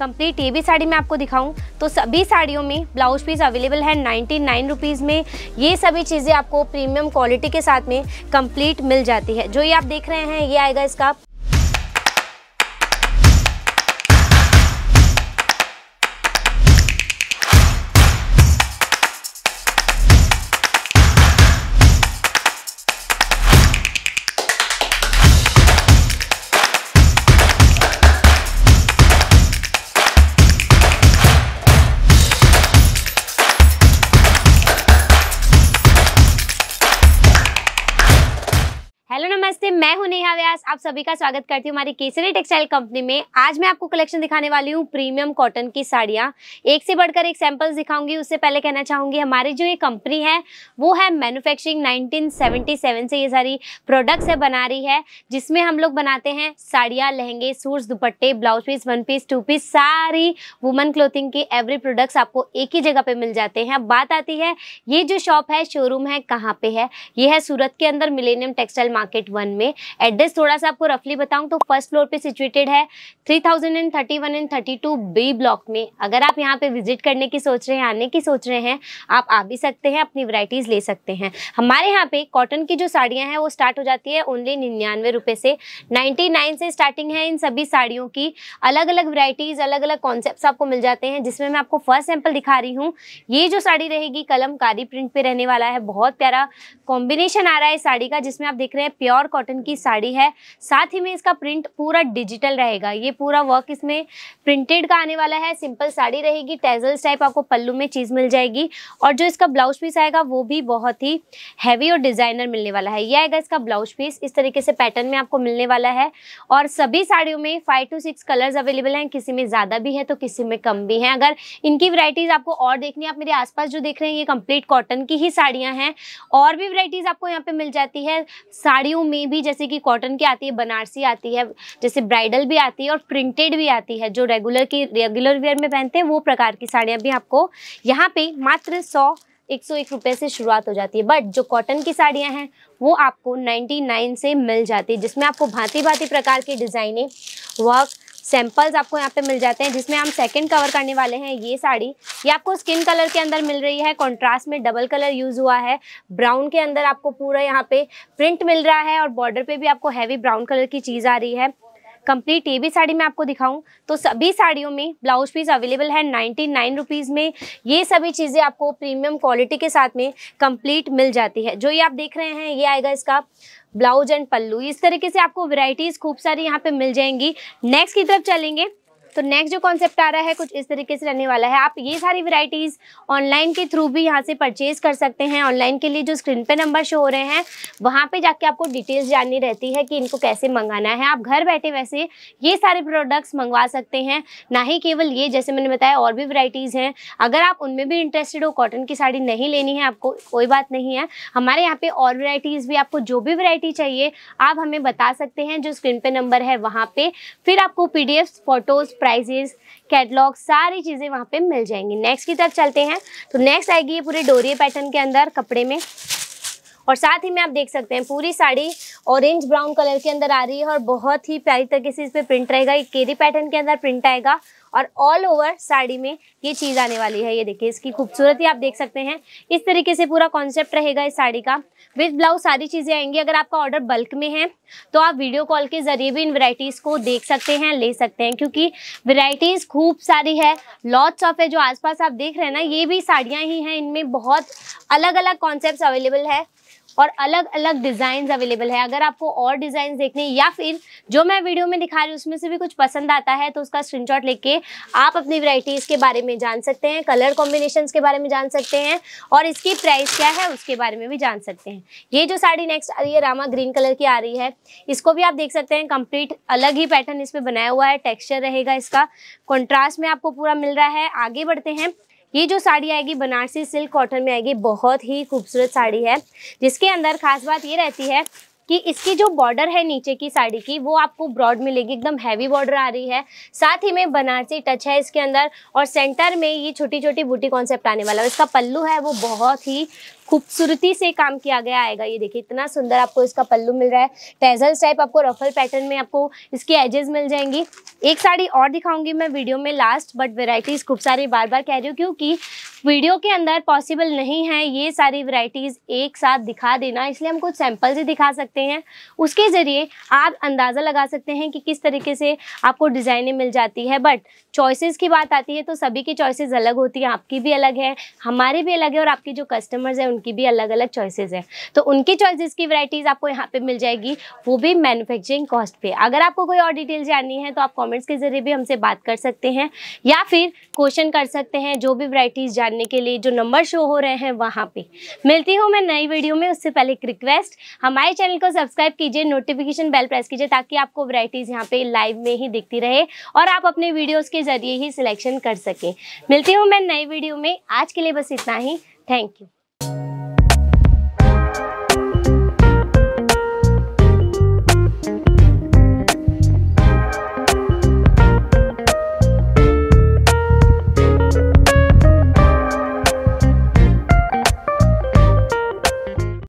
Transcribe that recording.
complete ये भी साड़ी मैं आपको दिखाऊं तो सभी साड़ियों में ब्लाउज पीस अवेलेबल है नाइन्टी नाइन रुपीज़ में ये सभी चीज़ें आपको प्रीमियम क्वालिटी के साथ में कंप्लीट मिल जाती है जो ये आप देख रहे हैं ये आएगा इसका मैं हूं नेहा व्यास आप सभी का स्वागत करती हूं हमारी केसरी टेक्सटाइल कंपनी में आज मैं आपको कलेक्शन दिखाने वाली हूं प्रीमियम कॉटन की साड़ियां एक से बढ़कर एक सैंपल्स दिखाऊंगी उससे पहले कहना चाहूंगी हमारी जो ये कंपनी है वो है मैन्युफैक्चरिंग 1977 से ये सारी प्रोडक्ट्स है बना रही है जिसमें हम लोग बनाते हैं साड़ियाँ लहंगे सूट्स दुपट्टे blouse piece one piece two piece सारी वुमन क्लोथिंग के एवरी प्रोडक्ट्स आपको एक ही जगह पर मिल जाते हैं अब बात आती है ये जो शॉप है शोरूम है कहाँ पे है ये है सूरत के अंदर मिलेनियम टेक्सटाइल मार्केट वन में एड्रेस थोड़ा सा आपको रफली बताऊं तो फर्स्ट फ्लोर पे सिचुएटेड है three thousand and thirty one and thirty two B block में अगर आप यहाँ पे विजिट करने की सोच रहे हैं आने की सोच रहे हैं आप आ भी सकते हैं अपनी वराइटीज़ ले सकते हैं हमारे यहाँ पे कॉटन की जो साड़ियाँ हैं वो स्टार्ट हो जाती है ओनली निन्यानवे रुपये से नाइन्टी नाइन से स्टार्टिंग है इन सभी साड़ियों की अलग अलग वराइटीज़ अलग अलग कॉन्सेप्ट आपको मिल जाते हैं जिसमें मैं आपको फर्स्ट सैंपल दिखा रही हूँ ये जो साड़ी रहेगी कलमकारी प्रिंट पे रहने वाला है बहुत प्यारा कॉम्बिनेशन आ रहा है साड़ी का जिसमें आप देख रहे हैं प्योर कॉटन कॉटन की साड़ी है साथ ही में इसका प्रिंट पूरा डिजिटल रहेगा ये पूरा वर्क इसमें प्रिंटेड का आने वाला है सिंपल साड़ी रहेगी टेजल्स टाइप आपको पल्लू में चीज़ मिल जाएगी और जो इसका ब्लाउज पीस आएगा वो भी बहुत ही हैवी और डिज़ाइनर मिलने वाला है ये आएगा इसका ब्लाउज पीस इस तरीके से पैटर्न में आपको मिलने वाला है और सभी साड़ियों में five two six colours available हैं किसी में ज़्यादा भी है तो किसी में कम भी हैं अगर इनकी वरायटीज आपको और देखनी है आप मेरे आसपास जो देख रहे हैं ये कंप्लीट कॉटन की ही साड़ियाँ हैं और भी वराइटीज आपको यहाँ पे मिल जाती है साड़ियों में भी जैसे कि कॉटन की आती है बनारसी आती है जैसे ब्राइडल भी आती है और प्रिंटेड भी आती है जो रेगुलर की रेगुलर वेयर में पहनते हैं वो प्रकार की साड़ियाँ भी आपको यहाँ पे मात्र सौ एक सौ एक रुपये से शुरुआत हो जाती है बट जो कॉटन की साड़ियाँ हैं वो आपको 99 से मिल जाती है जिसमें आपको भांति भांति प्रकार के डिज़ाइने वर्क सैम्पल्स आपको यहाँ पे मिल जाते हैं जिसमें हम सेकंड कवर करने वाले हैं ये साड़ी ये आपको स्किन कलर के अंदर मिल रही है कॉन्ट्रास्ट में डबल कलर यूज हुआ है ब्राउन के अंदर आपको पूरा यहाँ पे प्रिंट मिल रहा है और बॉर्डर पे भी आपको हैवी ब्राउन कलर की चीज़ आ रही है कंप्लीट ये भी साड़ी मैं आपको दिखाऊं तो सभी साड़ियों में ब्लाउज पीस अवेलेबल है नाइन्टी नाइन रुपीज़ में ये सभी चीज़ें आपको प्रीमियम क्वालिटी के साथ में कंप्लीट मिल जाती है जो ये आप देख रहे हैं ये आएगा इसका ब्लाउज एंड पल्लू इस तरीके से आपको वेराइटीज़ खूब सारी यहाँ पे मिल जाएंगी नेक्स्ट की तरफ चलेंगे तो नेक्स्ट जो कॉन्सेप्ट आ रहा है कुछ इस तरीके से रहने वाला है आप ये सारी वेराइटीज़ ऑनलाइन के थ्रू भी यहाँ से परचेज कर सकते हैं ऑनलाइन के लिए जो स्क्रीन पे नंबर शो हो रहे हैं वहाँ पे जाके आपको डिटेल्स जाननी रहती है कि इनको कैसे मंगाना है आप घर बैठे वैसे ये सारे प्रोडक्ट्स मंगवा सकते हैं ना ही केवल ये जैसे मैंने बताया और भी वेराइटीज़ हैं अगर आप उनमें भी इंटरेस्टेड हो कॉटन की साड़ी नहीं लेनी है आपको कोई बात नहीं है हमारे यहाँ पर और वेराइटीज़ भी आपको जो भी वरायटी चाहिए आप हमें बता सकते हैं जो स्क्रीन पे नंबर है वहाँ पर फिर आपको पी फ़ोटोज़ प्राइजेस कैटलॉग सारी चीज़ें वहाँ पे मिल जाएंगी नेक्स्ट की तरफ चलते हैं तो नेक्स्ट आएगी ये पूरे डोरिए पैटर्न के अंदर कपड़े में और साथ ही में आप देख सकते हैं पूरी साड़ी ऑरेंज ब्राउन कलर के अंदर आ रही है और बहुत ही प्यारी तरीके से इस पर प्रिंट रहेगा ये केरी पैटर्न के अंदर प्रिंट आएगा और ऑल ओवर साड़ी में ये चीज़ आने वाली है ये देखिए इसकी खूबसूरती आप देख सकते हैं इस तरीके से पूरा कॉन्सेप्ट रहेगा इस साड़ी का विद ब्लाउज सारी चीज़ें आएंगी अगर आपका ऑर्डर बल्क में है तो आप वीडियो कॉल के ज़रिए भी इन वेराइटीज़ को देख सकते हैं ले सकते हैं क्योंकि वेराइटीज़ खूब सारी है लॉट्स ऑफ है जो आसपास आप देख रहे हैं ना ये भी साड़ियाँ ही हैं इनमें बहुत अलग अलग कॉन्सेप्ट अवेलेबल है और अलग अलग डिज़ाइन अवेलेबल है अगर आपको और डिज़ाइन देखने या फिर जो मैं वीडियो में दिखा रही हूँ उसमें से भी कुछ पसंद आता है तो उसका स्क्रीनशॉट लेके आप अपनी वैरायटीज़ के बारे में जान सकते हैं कलर कॉम्बिनेशन के बारे में जान सकते हैं और इसकी प्राइस क्या है उसके बारे में भी जान सकते हैं ये जो साड़ी नेक्स्ट आ रही है रामा ग्रीन कलर की आ रही है इसको भी आप देख सकते हैं कम्प्लीट अलग ही पैटर्न इसमें बनाया हुआ है टेक्स्चर रहेगा इसका कॉन्ट्रास्ट में आपको पूरा मिल रहा है आगे बढ़ते हैं ये जो साड़ी आएगी बनारसी सिल्क कॉटन में आएगी बहुत ही खूबसूरत साड़ी है जिसके अंदर खास बात ये रहती है कि इसकी जो बॉर्डर है नीचे की साड़ी की वो आपको ब्रॉड मिलेगी एकदम हैवी बॉर्डर आ रही है साथ ही में बनारसी टच है इसके अंदर और सेंटर में ये छोटी छोटी बूटी कॉन्सेप्ट आने वाला है इसका पल्लू है वो बहुत ही खूबसूरती से काम किया गया आएगा ये देखिए इतना सुंदर आपको इसका पल्लू मिल रहा है टेजल्स टाइप आपको रफल पैटर्न में आपको इसकी एजेस मिल जाएंगी एक साड़ी और दिखाऊंगी मैं वीडियो में लास्ट बट वेराइटीज़ खूब सारी बार बार कह रही हूँ क्योंकि वीडियो के अंदर पॉसिबल नहीं है ये सारी वैरायटीज़ एक साथ दिखा देना इसलिए हम कुछ सैम्पल ही दिखा सकते हैं उसके ज़रिए आप अंदाज़ा लगा सकते हैं कि किस तरीके से आपको डिज़ाइनें मिल जाती है बट चॉइसेस की बात आती है तो सभी की चॉइसेस अलग होती हैं आपकी भी अलग है हमारी भी अलग है और आपके जो कस्टमर्स हैं उनकी भी अलग अलग चॉइसेज हैं तो उनकी चॉइसिस की वरायटीज़ आपको यहाँ पर मिल जाएगी वो भी मैनुफैक्चरिंग कॉस्ट पर अगर आपको कोई और डिटेल जाननी है तो आप कॉमेंट्स के ज़रिए भी हमसे बात कर सकते हैं या फिर क्वेश्चन कर सकते हैं जो भी वरायटीज़ जानने के लिए जो नंबर शो हो रहे हैं वहाँ पे मिलती हूँ मैं नई वीडियो में उससे पहले एक रिक्वेस्ट हमारे चैनल को सब्सक्राइब कीजिए नोटिफिकेशन बेल प्रेस कीजिए ताकि आपको वराइटीज़ यहाँ पे लाइव में ही दिखती रहे और आप अपने वीडियोज़ के ज़रिए ही सिलेक्शन कर सकें मिलती हूँ मैं नई वीडियो में आज के लिए बस इतना ही थैंक यू